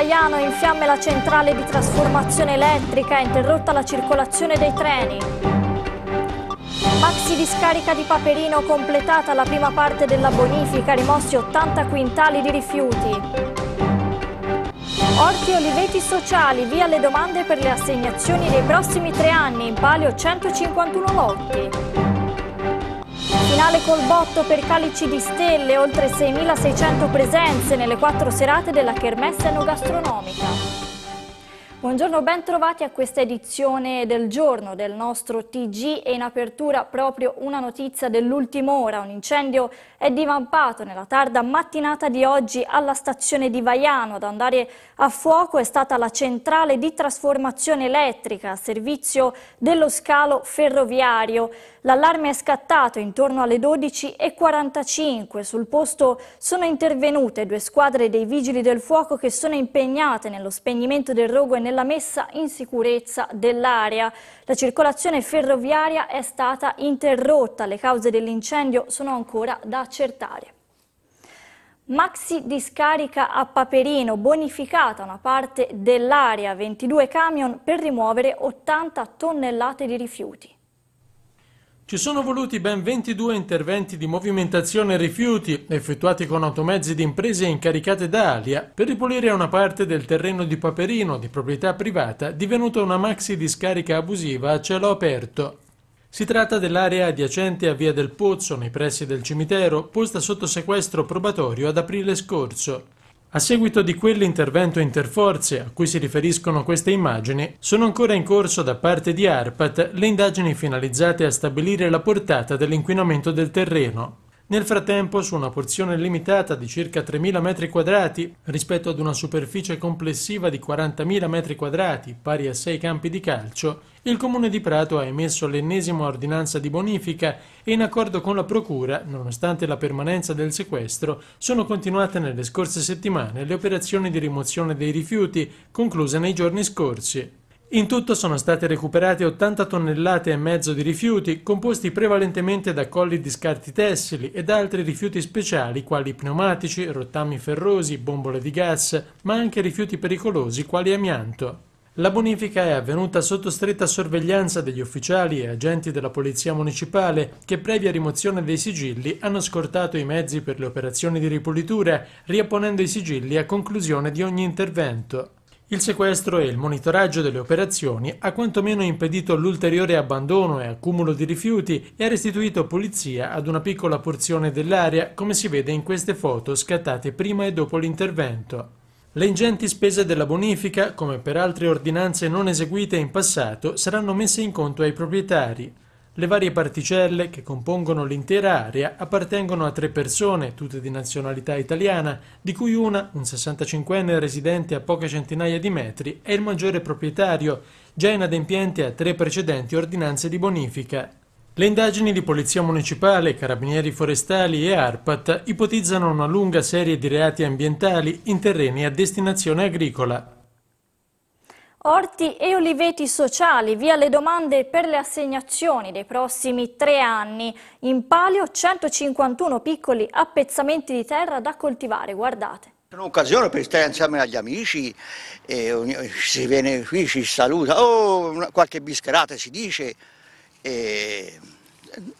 Traiano in fiamme la centrale di trasformazione elettrica, è interrotta la circolazione dei treni. Maxi discarica di Paperino completata la prima parte della bonifica, rimossi 80 quintali di rifiuti. Orti e oliveti sociali, via le domande per le assegnazioni dei prossimi tre anni, in palio 151 lotti finale col botto per calici di stelle, oltre 6.600 presenze nelle quattro serate della Kermesse Enogastronomica. Buongiorno, ben trovati a questa edizione del giorno del nostro TG e in apertura proprio una notizia dell'ultima ora. Un incendio è divampato nella tarda mattinata di oggi alla stazione di Vaiano. Ad andare a fuoco è stata la centrale di trasformazione elettrica a servizio dello scalo ferroviario. L'allarme è scattato intorno alle 12.45. Sul posto sono intervenute due squadre dei vigili del fuoco che sono impegnate nello spegnimento del rogo e nel nella messa in sicurezza dell'area. La circolazione ferroviaria è stata interrotta, le cause dell'incendio sono ancora da accertare. Maxi discarica a Paperino, bonificata una parte dell'area, 22 camion per rimuovere 80 tonnellate di rifiuti. Ci sono voluti ben 22 interventi di movimentazione rifiuti effettuati con automezzi di imprese incaricate da Alia per ripulire una parte del terreno di Paperino di proprietà privata divenuta una maxi discarica abusiva a cielo aperto. Si tratta dell'area adiacente a Via del Pozzo, nei pressi del cimitero, posta sotto sequestro probatorio ad aprile scorso. A seguito di quell'intervento interforze a cui si riferiscono queste immagini, sono ancora in corso da parte di ARPAT le indagini finalizzate a stabilire la portata dell'inquinamento del terreno, nel frattempo, su una porzione limitata di circa 3.000 m2 rispetto ad una superficie complessiva di 40.000 m2 pari a 6 campi di calcio, il Comune di Prato ha emesso l'ennesima ordinanza di bonifica e in accordo con la Procura, nonostante la permanenza del sequestro, sono continuate nelle scorse settimane le operazioni di rimozione dei rifiuti concluse nei giorni scorsi. In tutto sono state recuperate 80 tonnellate e mezzo di rifiuti, composti prevalentemente da colli di scarti tessili ed altri rifiuti speciali quali pneumatici, rottami ferrosi, bombole di gas, ma anche rifiuti pericolosi quali amianto. La bonifica è avvenuta sotto stretta sorveglianza degli ufficiali e agenti della Polizia Municipale che previa rimozione dei sigilli hanno scortato i mezzi per le operazioni di ripulitura, riapponendo i sigilli a conclusione di ogni intervento. Il sequestro e il monitoraggio delle operazioni ha quantomeno impedito l'ulteriore abbandono e accumulo di rifiuti e ha restituito pulizia ad una piccola porzione dell'area, come si vede in queste foto scattate prima e dopo l'intervento. Le ingenti spese della bonifica, come per altre ordinanze non eseguite in passato, saranno messe in conto ai proprietari. Le varie particelle che compongono l'intera area appartengono a tre persone, tutte di nazionalità italiana, di cui una, un 65enne residente a poche centinaia di metri, è il maggiore proprietario, già inadempiente a tre precedenti ordinanze di bonifica. Le indagini di Polizia Municipale, Carabinieri Forestali e ARPAT ipotizzano una lunga serie di reati ambientali in terreni a destinazione agricola. Orti e oliveti sociali, via le domande per le assegnazioni dei prossimi tre anni. In palio 151 piccoli appezzamenti di terra da coltivare, guardate. È un'occasione per stare insieme agli amici, si viene qui, ci saluta, o oh, qualche bischerata si dice,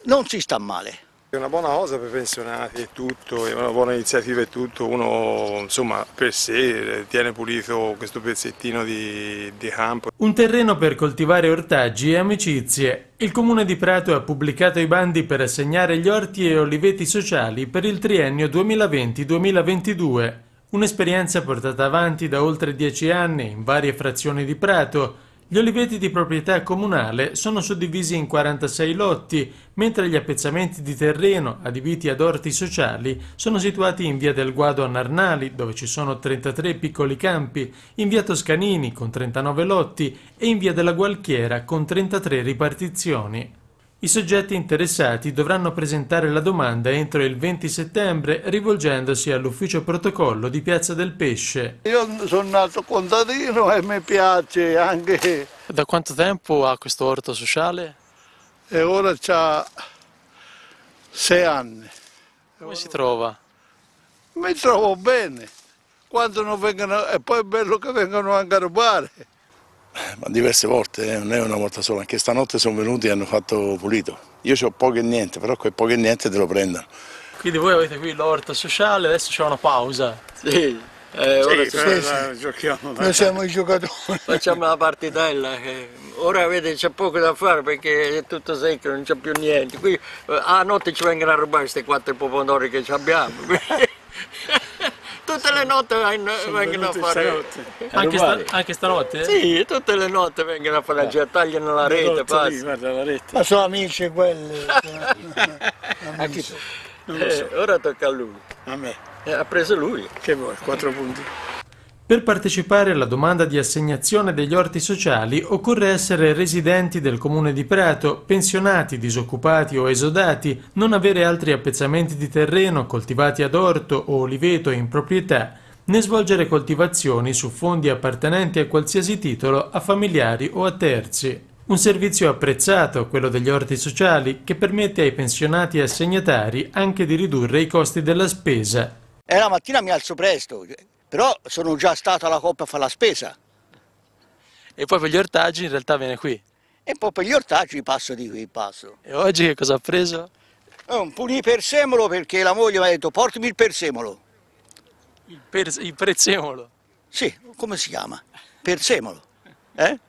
non si sta male. È una buona cosa per i pensionati e tutto, è una buona iniziativa e tutto, uno insomma per sé eh, tiene pulito questo pezzettino di, di campo. Un terreno per coltivare ortaggi e amicizie. Il comune di Prato ha pubblicato i bandi per assegnare gli orti e oliveti sociali per il triennio 2020-2022. Un'esperienza portata avanti da oltre dieci anni in varie frazioni di Prato gli oliveti di proprietà comunale sono suddivisi in 46 lotti, mentre gli appezzamenti di terreno adibiti ad orti sociali sono situati in via del Guado a Narnali, dove ci sono 33 piccoli campi, in via Toscanini con 39 lotti e in via della Gualchiera con 33 ripartizioni. I soggetti interessati dovranno presentare la domanda entro il 20 settembre rivolgendosi all'ufficio protocollo di Piazza del Pesce. Io sono nato contadino e mi piace anche... Da quanto tempo ha questo orto sociale? E ora ha sei anni. Come si trova? Mi trovo bene. Quando non vengono... E poi è bello che vengono anche a rubare. Ma diverse volte, eh, non è una volta sola, anche stanotte sono venuti e hanno fatto pulito. Io ho poco e niente, però quel poco e niente te lo prendono. Quindi voi avete qui l'orto sociale, adesso c'è una pausa. Sì, eh, ora sì, sì, sì. giochiamo. Noi siamo i giocatori. Facciamo la partitella. Che... Ora vedi c'è poco da fare perché è tutto secco, non c'è più niente. Qui eh, a notte ci vengono a rubare questi quattro pomodori che abbiamo. tutte le notte vengono a fare. Anche, sta, anche, stanotte? Sì, tutte le notte vengono a fare la eh. gira, cioè, tagliano la rete, lì, guarda, la rete. Ma sono amici quelli. Eh, amici. So. Eh, ora tocca a lui. A me. Eh, ha preso lui. Che vuoi, 4 punti. Per partecipare alla domanda di assegnazione degli orti sociali occorre essere residenti del comune di Prato, pensionati, disoccupati o esodati, non avere altri appezzamenti di terreno coltivati ad orto o oliveto in proprietà, né svolgere coltivazioni su fondi appartenenti a qualsiasi titolo a familiari o a terzi. Un servizio apprezzato, quello degli orti sociali, che permette ai pensionati e assegnatari anche di ridurre i costi della spesa. E eh, la mattina mi alzo presto, però sono già stato alla Coppa a fare la spesa. E poi per gli ortaggi in realtà viene qui? E poi per gli ortaggi passo di qui, passo. E oggi che cosa ha preso? Un pugni persemolo perché la moglie mi ha detto portami il persemolo. Il, per, il prezzemolo? Sì, come si chiama? Persemolo. Eh?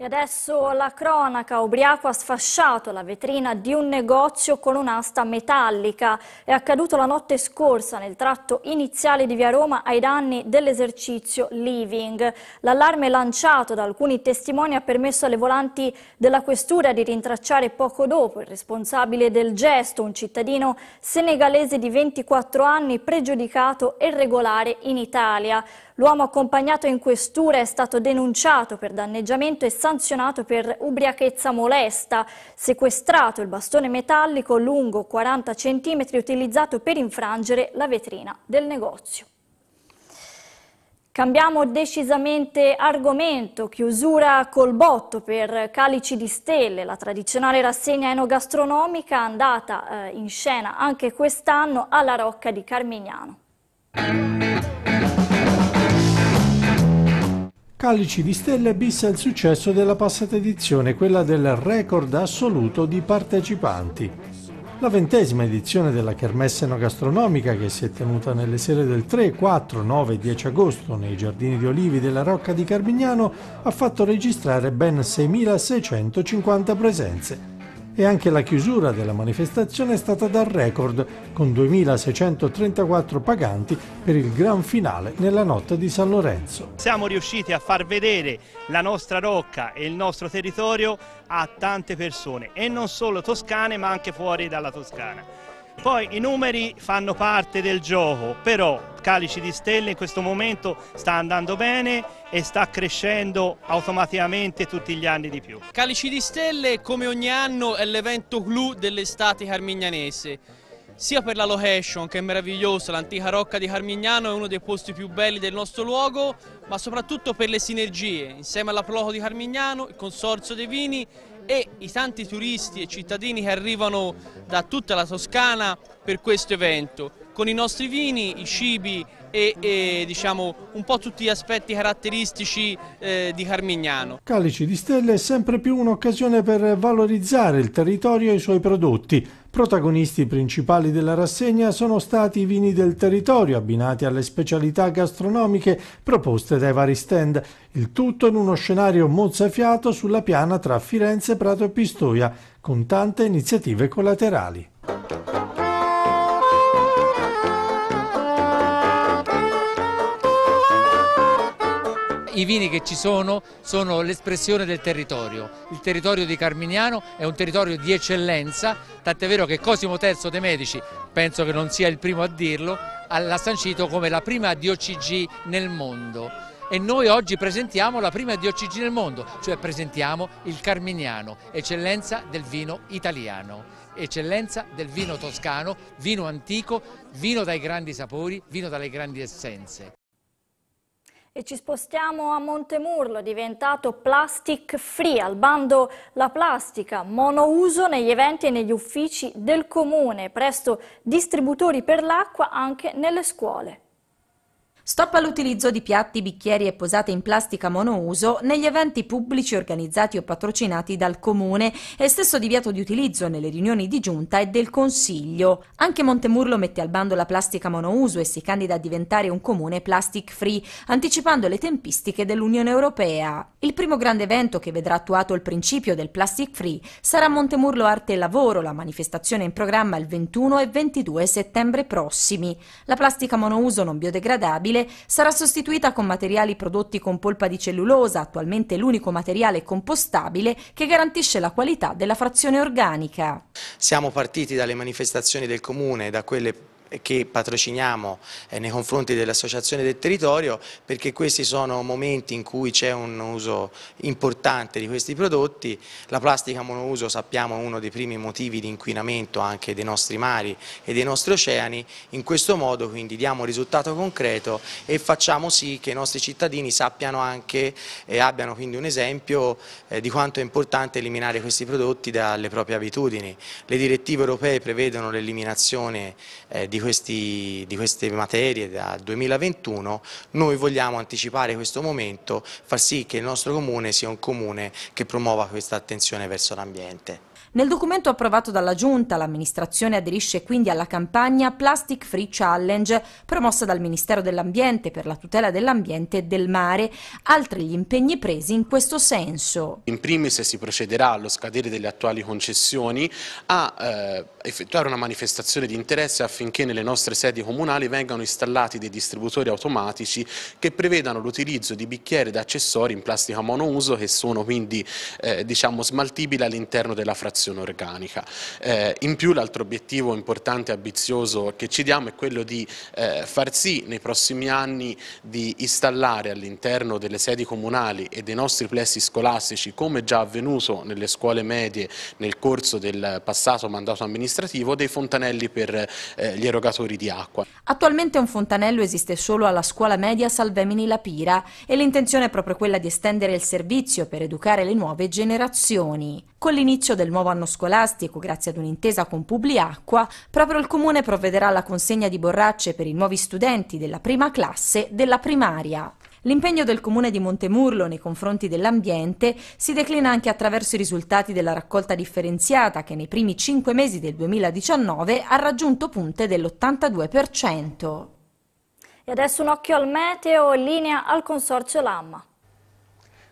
E adesso la cronaca. Ubriaco ha sfasciato la vetrina di un negozio con un'asta metallica. È accaduto la notte scorsa nel tratto iniziale di Via Roma ai danni dell'esercizio Living. L'allarme lanciato da alcuni testimoni ha permesso alle volanti della questura di rintracciare poco dopo il responsabile del gesto, un cittadino senegalese di 24 anni pregiudicato e regolare in Italia. L'uomo accompagnato in questura è stato denunciato per danneggiamento e sanzionato per ubriachezza molesta. Sequestrato il bastone metallico lungo 40 cm utilizzato per infrangere la vetrina del negozio. Cambiamo decisamente argomento, chiusura col botto per Calici di Stelle, la tradizionale rassegna enogastronomica andata eh, in scena anche quest'anno alla Rocca di Carmignano. Calici di Stelle bissa il successo della passata edizione, quella del record assoluto di partecipanti. La ventesima edizione della Kermesse Enogastronomica, che si è tenuta nelle sere del 3, 4, 9 e 10 agosto nei Giardini di Olivi della Rocca di Carmignano, ha fatto registrare ben 6.650 presenze e anche la chiusura della manifestazione è stata dal record, con 2.634 paganti per il gran finale nella notte di San Lorenzo. Siamo riusciti a far vedere la nostra rocca e il nostro territorio a tante persone e non solo toscane ma anche fuori dalla Toscana. Poi i numeri fanno parte del gioco, però Calici di Stelle in questo momento sta andando bene e sta crescendo automaticamente tutti gli anni di più. Calici di Stelle come ogni anno è l'evento clou dell'estate carmignanese sia per la location che è meravigliosa, l'antica rocca di Carmignano è uno dei posti più belli del nostro luogo, ma soprattutto per le sinergie, insieme alla Ploco di Carmignano, il Consorzio dei Vini e i tanti turisti e cittadini che arrivano da tutta la Toscana per questo evento, con i nostri vini, i cibi e, e diciamo, un po' tutti gli aspetti caratteristici eh, di Carmignano. Calici di Stelle è sempre più un'occasione per valorizzare il territorio e i suoi prodotti, Protagonisti principali della rassegna sono stati i vini del territorio abbinati alle specialità gastronomiche proposte dai vari stand, il tutto in uno scenario mozzafiato sulla piana tra Firenze, Prato e Pistoia, con tante iniziative collaterali. I vini che ci sono sono l'espressione del territorio. Il territorio di Carmignano è un territorio di eccellenza, tant'è vero che Cosimo III de' Medici, penso che non sia il primo a dirlo, l'ha sancito come la prima DOCG nel mondo e noi oggi presentiamo la prima DOCG nel mondo, cioè presentiamo il Carmignano, eccellenza del vino italiano, eccellenza del vino toscano, vino antico, vino dai grandi sapori, vino dalle grandi essenze. E ci spostiamo a Montemurlo, diventato plastic free, al bando la plastica, monouso negli eventi e negli uffici del comune, presto distributori per l'acqua anche nelle scuole. Stop all'utilizzo di piatti, bicchieri e posate in plastica monouso negli eventi pubblici organizzati o patrocinati dal Comune e stesso divieto di utilizzo nelle riunioni di giunta e del Consiglio. Anche Montemurlo mette al bando la plastica monouso e si candida a diventare un comune plastic free, anticipando le tempistiche dell'Unione Europea. Il primo grande evento che vedrà attuato il principio del plastic free sarà Montemurlo Arte e Lavoro, la manifestazione in programma il 21 e 22 settembre prossimi. La plastica monouso non biodegradabile fossile sarà sostituita con materiali prodotti con polpa di cellulosa, attualmente l'unico materiale compostabile che garantisce la qualità della frazione organica. Siamo partiti dalle manifestazioni del Comune, da quelle che patrociniamo eh, nei confronti dell'associazione del territorio perché questi sono momenti in cui c'è un uso importante di questi prodotti, la plastica monouso sappiamo è uno dei primi motivi di inquinamento anche dei nostri mari e dei nostri oceani, in questo modo quindi diamo un risultato concreto e facciamo sì che i nostri cittadini sappiano anche e eh, abbiano quindi un esempio eh, di quanto è importante eliminare questi prodotti dalle proprie abitudini. Le direttive europee prevedono l'eliminazione di di, questi, di queste materie dal 2021, noi vogliamo anticipare questo momento, far sì che il nostro comune sia un comune che promuova questa attenzione verso l'ambiente. Nel documento approvato dalla Giunta, l'amministrazione aderisce quindi alla campagna Plastic Free Challenge, promossa dal Ministero dell'Ambiente per la tutela dell'ambiente e del mare. Altri gli impegni presi in questo senso. In primis si procederà allo scadere delle attuali concessioni a eh, effettuare una manifestazione di interesse affinché nelle nostre sedi comunali vengano installati dei distributori automatici che prevedano l'utilizzo di bicchieri ed accessori in plastica monouso che sono quindi eh, diciamo, smaltibili all'interno della frazione rigenerazione organica. Eh, in più l'altro obiettivo importante e ambizioso che ci diamo è quello di eh, far sì nei prossimi anni di installare all'interno delle sedi comunali e dei nostri plessi scolastici, come già avvenuto nelle scuole medie nel corso del passato mandato amministrativo, dei fontanelli per eh, gli erogatori di acqua. Attualmente un fontanello esiste solo alla scuola media Salvemini La Pira e l'intenzione è proprio quella di estendere il servizio per educare le nuove generazioni. Con l'inizio del nuovo nuovo anno scolastico, grazie ad un'intesa con Publiacqua, proprio il Comune provvederà alla consegna di borracce per i nuovi studenti della prima classe della primaria. L'impegno del comune di Montemurlo nei confronti dell'ambiente si declina anche attraverso i risultati della raccolta differenziata che nei primi cinque mesi del 2019 ha raggiunto punte dell'82%. E adesso un occhio al meteo in linea al consorzio Lamma.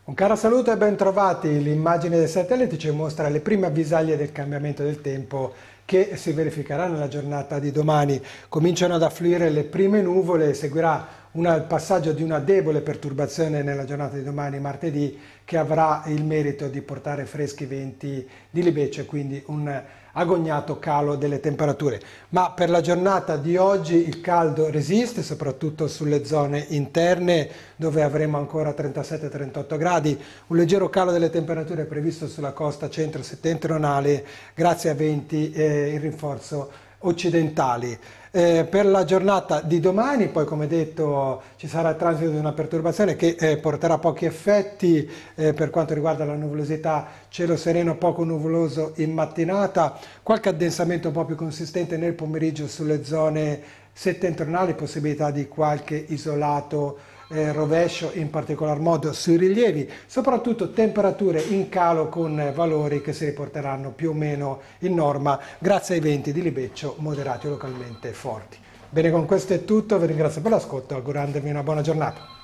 Un caro saluto e ben trovati. L'immagine del satellite ci mostra le prime avvisaglie del cambiamento del tempo che si verificherà nella giornata di domani. Cominciano ad affluire le prime nuvole, seguirà una, il passaggio di una debole perturbazione nella giornata di domani, martedì, che avrà il merito di portare freschi venti di libeccio, quindi un agognato calo delle temperature. Ma per la giornata di oggi il caldo resiste, soprattutto sulle zone interne dove avremo ancora 37-38 gradi. Un leggero calo delle temperature è previsto sulla costa centro-settentrionale grazie a venti e eh, il rinforzo occidentali. Eh, per la giornata di domani, poi come detto ci sarà il transito di una perturbazione che eh, porterà pochi effetti eh, per quanto riguarda la nuvolosità, cielo sereno poco nuvoloso in mattinata, qualche addensamento un po' più consistente nel pomeriggio sulle zone settentrionali, possibilità di qualche isolato eh, rovescio in particolar modo sui rilievi, soprattutto temperature in calo con valori che si riporteranno più o meno in norma grazie ai venti di libeccio moderati localmente forti. Bene, con questo è tutto, vi ringrazio per l'ascolto, augurandovi una buona giornata.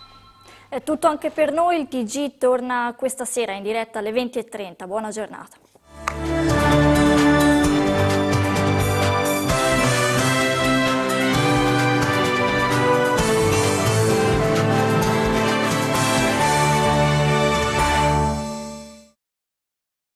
È tutto anche per noi, il TG torna questa sera in diretta alle 20.30, buona giornata.